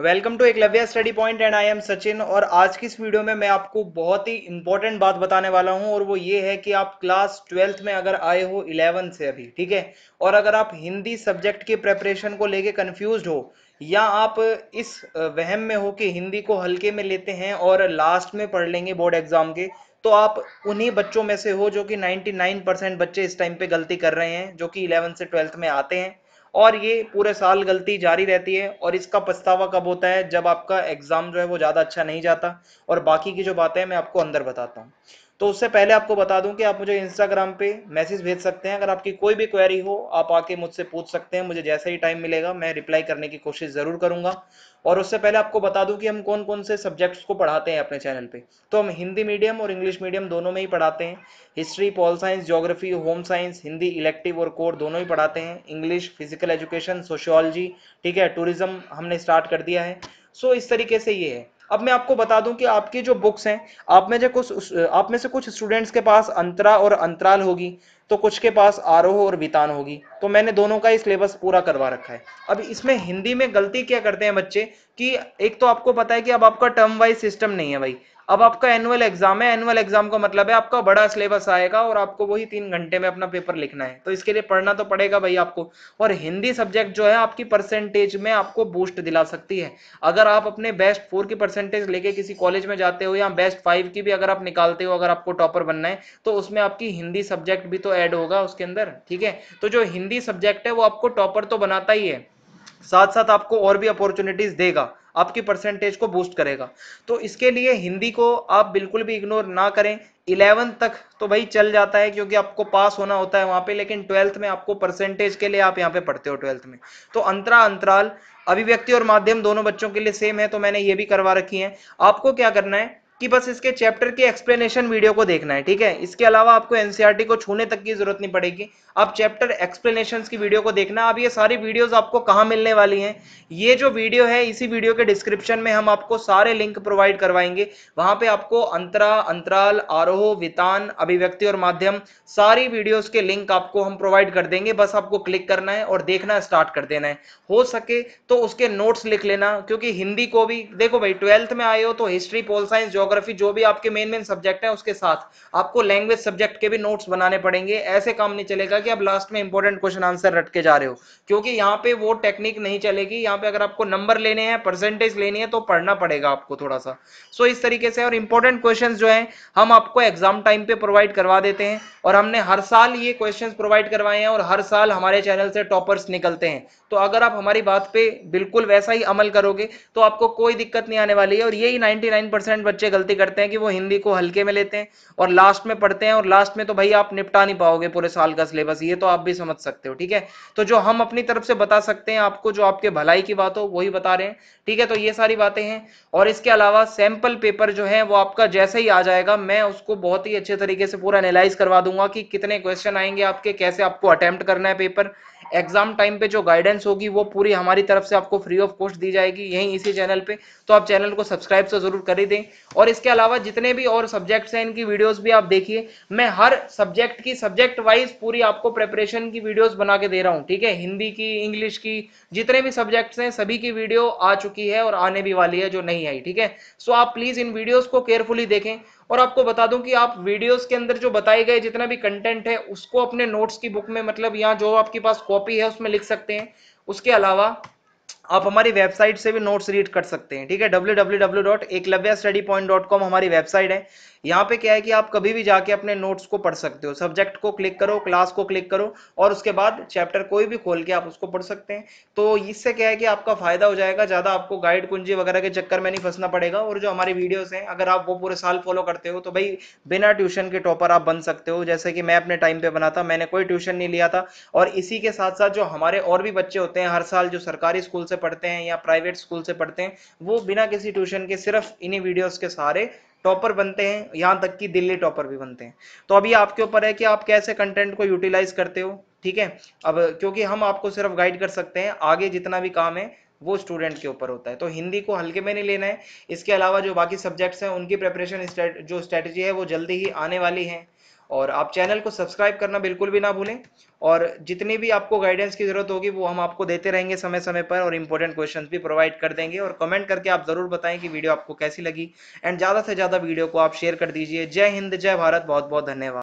welcome to Eklavya study point and I am Sachin और आज की इस वीडियो में मैं आपको बहुत ही इंपॉर्टेंट बात बताने वाला हूं और वो ये है कि आप क्लास ट्वेल्थ में अगर आए हो इलेवन से अभी ठीक है और अगर आप हिंदी सब्जेक्ट के प्रेपरेशन को लेके कंफ्यूज हो या आप इस वहम में हो कि हिंदी को हल्के में लेते हैं और लास्ट में पढ़ लेंगे बोर्ड एग्जाम के तो आप उन्हीं बच्चों में से हो जो कि 99% बच्चे इस टाइम पे गलती कर रहे हैं जो कि 11 से 12th में आते हैं और ये पूरे साल गलती जारी रहती है और इसका पछतावा कब होता है जब आपका एग्जाम जो है वो ज़्यादा अच्छा नहीं जाता और बाकी की जो बातें मैं आपको अंदर बताता हूँ तो उससे पहले आपको बता दूं कि आप मुझे इंस्टाग्राम पे मैसेज भेज सकते हैं अगर आपकी कोई भी क्वेरी हो आप आके मुझसे पूछ सकते हैं मुझे जैसे ही टाइम मिलेगा मैं रिप्लाई करने की कोशिश ज़रूर करूंगा और उससे पहले आपको बता दूं कि हम कौन कौन से सब्जेक्ट्स को पढ़ाते हैं अपने चैनल पे तो हम हिंदी मीडियम और इंग्लिश मीडियम दोनों में ही पढ़ाते हैं history pol science geography home science Hindi elective और कोर दोनों ही पढ़ाते हैं इंग्लिश फिजिकल एजुकेशन सोशियोलॉजी ठीक है टूरिज्म हमने स्टार्ट कर दिया है सो इस तरीके से ये है अब मैं आपको बता दूं कि आपकी जो बुक्स हैं आप में जो कुछ आप में से कुछ स्टूडेंट्स के पास अंतरा और अंतराल होगी तो कुछ के पास आरोह और वितान होगी तो मैंने दोनों का ही सिलेबस पूरा करवा रखा है अब इसमें हिंदी में गलती क्या करते हैं बच्चे कि एक तो आपको पता है कि अब आपका टर्म वाइज सिस्टम नहीं है भाई अब आपका एनुअल एग्जाम है एनुअल एग्जाम का मतलब है आपका बड़ा सिलेबस आएगा और आपको वही तीन घंटे में अपना पेपर लिखना है तो इसके लिए पढ़ना तो पड़ेगा भाई आपको और हिंदी सब्जेक्ट जो है आपकी परसेंटेज में आपको बूस्ट दिला सकती है अगर आप अपने बेस्ट फोर की परसेंटेज लेके किसी कॉलेज में जाते हो या बेस्ट फाइव की भी अगर आप निकालते हो अगर आपको टॉपर बनना है तो उसमें आपकी हिंदी सब्जेक्ट भी तो ऐड होगा उसके अंदर ठीक है तो जो हिंदी सब्जेक्ट है वो आपको टॉपर तो बनाता ही है साथ साथ आपको और भी अपॉर्चुनिटीज देगा आपकी परसेंटेज को बूस्ट करेगा तो इसके लिए हिंदी को आप बिल्कुल भी इग्नोर ना करें इलेवेंथ तक तो भाई चल जाता है क्योंकि आपको पास होना होता है वहां पे लेकिन ट्वेल्थ में आपको परसेंटेज के लिए आप यहाँ पे पढ़ते हो ट्वेल्थ में तो अंतरा अंतराल अभिव्यक्ति और माध्यम दोनों बच्चों के लिए सेम है तो मैंने ये भी करवा रखी है आपको क्या करना है कि बस इसके चैप्टर की एक्सप्लेनेशन वीडियो को देखना है ठीक है इसके अलावा आपको एनसीआरटी e को छूने तक की जरूरत नहीं पड़ेगी अब चैप्टर एक्सप्लेनेशन की वीडियो को देखना अब ये सारी वीडियोज आपको कहाँ मिलने वाली हैं ये जो वीडियो है इसी वीडियो के डिस्क्रिप्शन में हम आपको सारे लिंक प्रोवाइड करवाएंगे वहां पे आपको अंतरा अंतराल आरोह वितान अभिव्यक्ति और माध्यम सारी वीडियोज के लिंक आपको हम प्रोवाइड कर देंगे बस आपको क्लिक करना है और देखना स्टार्ट कर देना है हो सके तो उसके नोट्स लिख लेना क्योंकि हिंदी को भी देखो भाई ट्वेल्थ में आए हो तो हिस्ट्री पोल साइंस ज्योग्राफी जो भी आपके मेन मेन सब्जेक्ट है उसके साथ आपको लैंग्वेज सब्जेक्ट के भी नोट्स बनाने पड़ेंगे ऐसे काम नहीं चलेगा कि कि आप लास्ट में इंपॉर्टेंट क्वेश्चन आंसर रट के जा रहे हो क्योंकि यहाँ पे वो टेक्निक नहीं चलेगी यहाँ पे अगर आपको नंबर लेने हैं परसेंटेज लेनी है तो पढ़ना पड़ेगा आपको थोड़ा सा सो so, इस तरीके से और इंपॉर्टेंट क्वेश्चन जो है हम आपको एग्जाम टाइम पे प्रोवाइड करवा देते हैं और हमने हर साल ये क्वेश्चन प्रोवाइड करवाए हैं और हर साल हमारे चैनल से टॉपर्स निकलते हैं तो अगर आप हमारी बात पे बिल्कुल वैसा ही अमल करोगे तो आपको कोई दिक्कत नहीं आने वाली है और यही 99% बच्चे गलती करते हैं कि वो हिंदी को हल्के में लेते हैं और लास्ट में पढ़ते हैं और लास्ट में तो भाई आप निपटा नहीं पाओगे पूरे साल का सिलेबस बस ये तो आप भी समझ सकते हो ठीक है तो जो हम अपनी तरफ से बता सकते हैं आपको जो आपके भलाई की बात हो वही बता रहे हैं ठीक है तो ये सारी बातें हैं और इसके अलावा सैंपल पेपर जो है वो आपका जैसे ही आ जाएगा मैं उसको बहुत ही अच्छे तरीके से पूरा एनालाइज करवा दूंगा कि कितने क्वेश्चन आएंगे आपके कैसे आपको अटेम्प्ट करना है पेपर एग्जाम टाइम पे जो गाइडेंस होगी वो पूरी हमारी तरफ से आपको फ्री ऑफ कॉस्ट दी जाएगी यहीं इसी चैनल पे तो आप चैनल को सब्सक्राइब से तो जरूर कर ही दें और इसके अलावा जितने भी और सब्जेक्ट्स हैं इनकी वीडियोस भी आप देखिए मैं हर सब्जेक्ट की सब्जेक्ट वाइज पूरी आपको प्रेपरेशन की वीडियोज बना के दे रहा हूँ ठीक है हिंदी की इंग्लिश की जितने भी सब्जेक्ट्स हैं सभी की वीडियो आ चुकी है और आने भी वाली है जो नहीं आई ठीक है सो आप प्लीज इन वीडियोज को केयरफुली देखें और आपको बता दूं कि आप वीडियोस के अंदर जो बताए गए जितना भी कंटेंट है उसको अपने नोट्स की बुक में मतलब यहाँ जो आपके पास कॉपी है उसमें लिख सकते हैं उसके अलावा आप हमारी वेबसाइट से भी नोट्स रीड कर सकते हैं ठीक है W W W dot study point dot com हमारी वेबसाइट है यहाँ पे क्या है कि आप कभी भी जाके अपने नोट्स को पढ़ सकते हो सब्जेक्ट को क्लिक करो क्लास को क्लिक करो और उसके बाद चैप्टर कोई भी खोल के आप उसको पढ़ सकते हैं तो इससे क्या है कि आपका फायदा हो जाएगा ज़्यादा आपको गाइड कुंजी वगैरह के चक्कर में नहीं फंसना पड़ेगा और जो हमारी वीडियोस हैं अगर आप वो पूरे साल फॉलो करते हो तो भाई बिना ट्यूशन के टॉपर आप बन सकते हो जैसे कि मैं अपने टाइम पे बना था मैंने कोई ट्यूशन नहीं लिया था और इसी के साथ साथ जो हमारे और भी बच्चे होते हैं हर साल जो सरकारी स्कूल से पढ़ते हैं या प्राइवेट स्कूल से पढ़ते हैं वो बिना किसी ट्यूशन के सिर्फ इन्हीं वीडियोस के सहारे टॉपर बनते हैं यहाँ तक कि दिल्ली टॉपर भी बनते हैं तो अभी आपके ऊपर है कि आप कैसे कंटेंट को यूटिलाइज करते हो ठीक है अब क्योंकि हम आपको सिर्फ गाइड कर सकते हैं आगे जितना भी काम है वो स्टूडेंट के ऊपर होता है तो हिंदी को हल्के में नहीं लेना है इसके अलावा जो बाकी सब्जेक्ट्स हैं उनकी प्रेपरेशन जो स्ट्रेटजी है वो जल्दी ही आने वाली है और आप चैनल को सब्सक्राइब करना बिल्कुल भी ना भूलें और जितनी भी आपको गाइडेंस की ज़रूरत होगी वो हम आपको देते रहेंगे समय समय पर और इंपॉर्टेंट क्वेश्चन भी प्रोवाइड कर देंगे और कमेंट करके आप ज़रूर बताएं कि वीडियो आपको कैसी लगी एंड ज़्यादा से ज़्यादा वीडियो को आप शेयर कर दीजिए जय हिंद जय भारत बहुत बहुत धन्यवाद